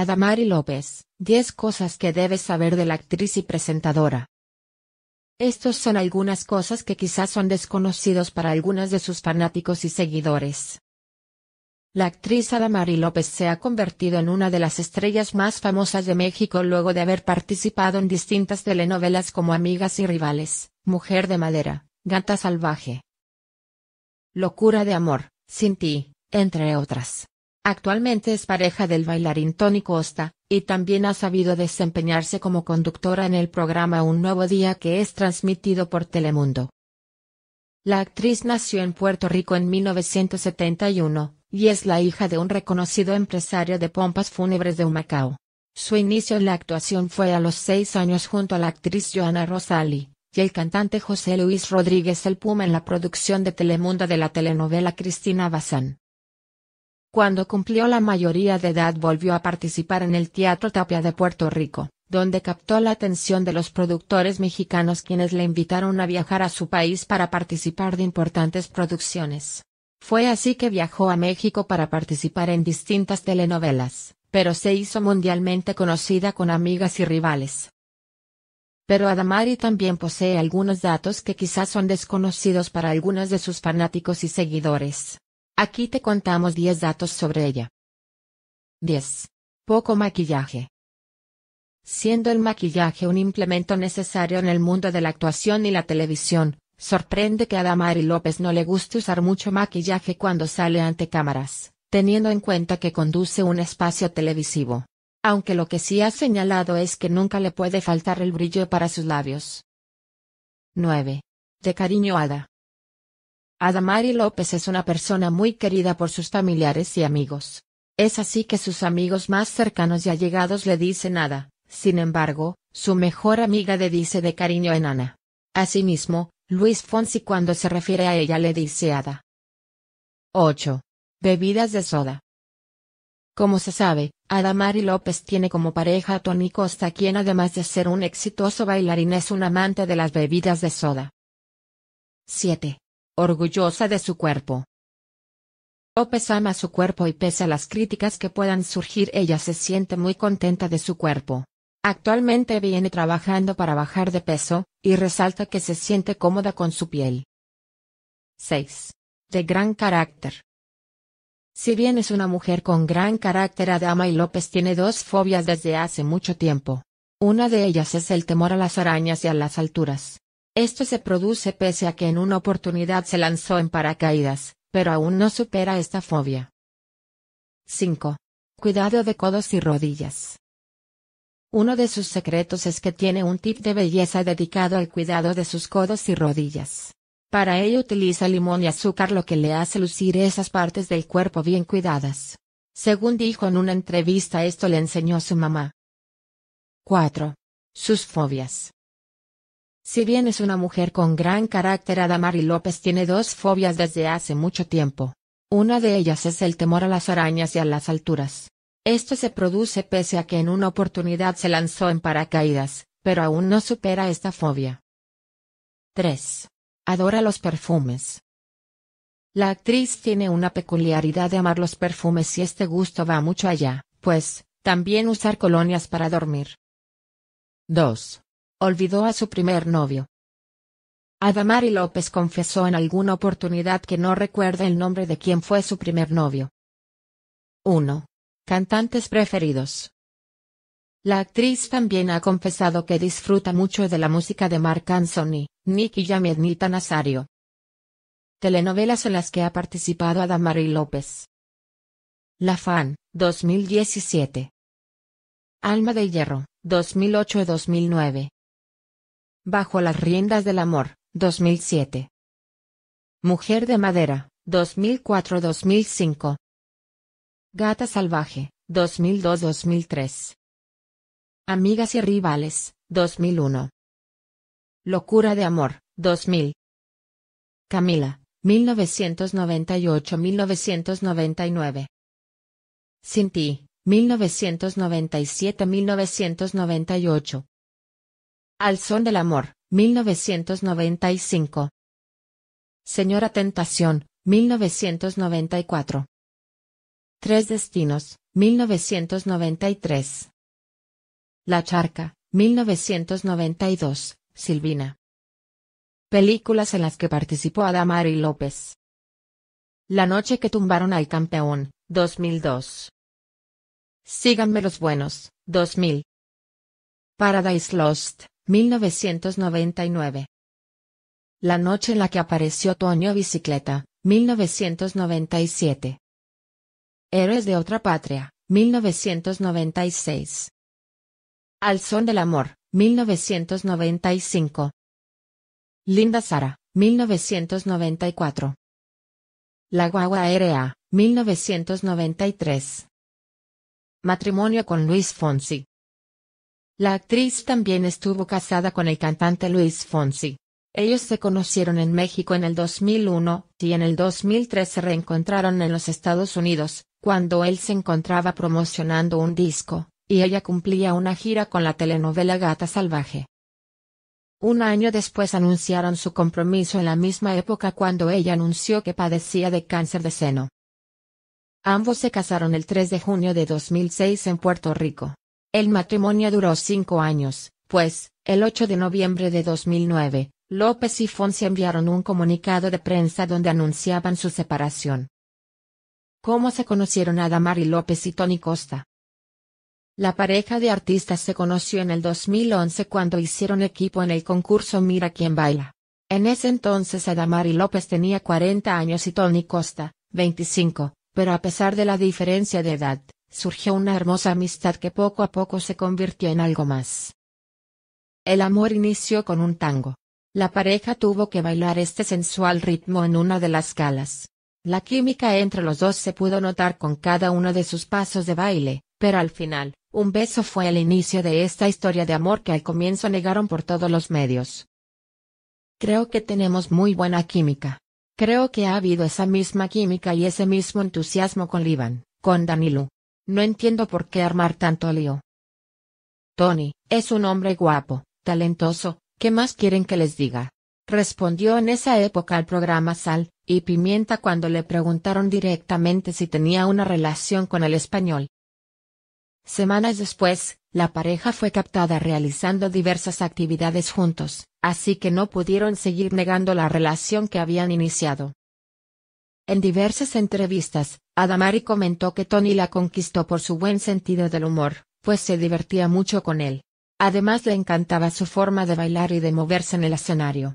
Adamari López, 10 cosas que debes saber de la actriz y presentadora. Estos son algunas cosas que quizás son desconocidos para algunas de sus fanáticos y seguidores. La actriz Adamari López se ha convertido en una de las estrellas más famosas de México luego de haber participado en distintas telenovelas como Amigas y Rivales, Mujer de Madera, Gata Salvaje, Locura de Amor, Sin Ti, entre otras. Actualmente es pareja del bailarín Tony Costa, y también ha sabido desempeñarse como conductora en el programa Un Nuevo Día que es transmitido por Telemundo. La actriz nació en Puerto Rico en 1971, y es la hija de un reconocido empresario de pompas fúnebres de Humacao. Su inicio en la actuación fue a los seis años junto a la actriz Joana Rosali, y el cantante José Luis Rodríguez El Puma en la producción de Telemundo de la telenovela Cristina Bazán. Cuando cumplió la mayoría de edad volvió a participar en el Teatro Tapia de Puerto Rico, donde captó la atención de los productores mexicanos quienes le invitaron a viajar a su país para participar de importantes producciones. Fue así que viajó a México para participar en distintas telenovelas, pero se hizo mundialmente conocida con amigas y rivales. Pero Adamari también posee algunos datos que quizás son desconocidos para algunos de sus fanáticos y seguidores. Aquí te contamos 10 datos sobre ella. 10. Poco maquillaje. Siendo el maquillaje un implemento necesario en el mundo de la actuación y la televisión, sorprende que a Damari López no le guste usar mucho maquillaje cuando sale ante cámaras, teniendo en cuenta que conduce un espacio televisivo. Aunque lo que sí ha señalado es que nunca le puede faltar el brillo para sus labios. 9. De cariño Ada. Adamari López es una persona muy querida por sus familiares y amigos. Es así que sus amigos más cercanos y allegados le dicen nada, sin embargo, su mejor amiga le dice de cariño Ana. Asimismo, Luis Fonsi cuando se refiere a ella le dice Ada. 8. Bebidas de soda. Como se sabe, Adamari López tiene como pareja a Tony Costa quien además de ser un exitoso bailarín es un amante de las bebidas de soda. 7 orgullosa de su cuerpo. López ama su cuerpo y pese a las críticas que puedan surgir ella se siente muy contenta de su cuerpo. Actualmente viene trabajando para bajar de peso, y resalta que se siente cómoda con su piel. 6. De gran carácter. Si bien es una mujer con gran carácter, Adama y López tiene dos fobias desde hace mucho tiempo. Una de ellas es el temor a las arañas y a las alturas. Esto se produce pese a que en una oportunidad se lanzó en paracaídas, pero aún no supera esta fobia. 5. Cuidado de codos y rodillas. Uno de sus secretos es que tiene un tip de belleza dedicado al cuidado de sus codos y rodillas. Para ello utiliza limón y azúcar lo que le hace lucir esas partes del cuerpo bien cuidadas. Según dijo en una entrevista esto le enseñó su mamá. 4. Sus fobias. Si bien es una mujer con gran carácter, Adamari López tiene dos fobias desde hace mucho tiempo. Una de ellas es el temor a las arañas y a las alturas. Esto se produce pese a que en una oportunidad se lanzó en paracaídas, pero aún no supera esta fobia. 3. Adora los perfumes. La actriz tiene una peculiaridad de amar los perfumes y este gusto va mucho allá, pues, también usar colonias para dormir. 2. Olvidó a su primer novio. Adamari López confesó en alguna oportunidad que no recuerda el nombre de quien fue su primer novio. 1. Cantantes preferidos. La actriz también ha confesado que disfruta mucho de la música de Mark Anthony, Nicky y Ednita Nazario. Telenovelas en las que ha participado Adamari López. La Fan, 2017. Alma de Hierro, 2008-2009. Bajo las riendas del amor, 2007. Mujer de madera, 2004-2005. Gata salvaje, 2002-2003. Amigas y rivales, 2001. Locura de amor, 2000. Camila, 1998-1999. Sin ti, 1997-1998. Al son del amor, 1995. Señora Tentación, 1994. Tres Destinos, 1993. La Charca, 1992, Silvina. Películas en las que participó Adamari López. La noche que tumbaron al campeón, 2002. Síganme los buenos, 2000. Paradise Lost, 1999. La noche en la que apareció Toño Bicicleta, 1997. Héroes de otra patria, 1996. Al son del amor, 1995. Linda Sara, 1994. La guagua aérea, 1993. Matrimonio con Luis Fonsi, la actriz también estuvo casada con el cantante Luis Fonsi. Ellos se conocieron en México en el 2001 y en el 2003 se reencontraron en los Estados Unidos, cuando él se encontraba promocionando un disco, y ella cumplía una gira con la telenovela Gata Salvaje. Un año después anunciaron su compromiso en la misma época cuando ella anunció que padecía de cáncer de seno. Ambos se casaron el 3 de junio de 2006 en Puerto Rico. El matrimonio duró cinco años, pues, el 8 de noviembre de 2009, López y Fonse enviaron un comunicado de prensa donde anunciaban su separación. ¿Cómo se conocieron Adamari López y Tony Costa? La pareja de artistas se conoció en el 2011 cuando hicieron equipo en el concurso Mira quién baila. En ese entonces Adamari López tenía 40 años y Tony Costa, 25, pero a pesar de la diferencia de edad, surgió una hermosa amistad que poco a poco se convirtió en algo más. El amor inició con un tango. La pareja tuvo que bailar este sensual ritmo en una de las galas. La química entre los dos se pudo notar con cada uno de sus pasos de baile, pero al final, un beso fue el inicio de esta historia de amor que al comienzo negaron por todos los medios. Creo que tenemos muy buena química. Creo que ha habido esa misma química y ese mismo entusiasmo con Livan, con Danilo, no entiendo por qué armar tanto lío. Tony, es un hombre guapo, talentoso, ¿qué más quieren que les diga? Respondió en esa época al programa Sal y Pimienta cuando le preguntaron directamente si tenía una relación con el español. Semanas después, la pareja fue captada realizando diversas actividades juntos, así que no pudieron seguir negando la relación que habían iniciado. En diversas entrevistas, Adamari comentó que Tony la conquistó por su buen sentido del humor, pues se divertía mucho con él. Además le encantaba su forma de bailar y de moverse en el escenario.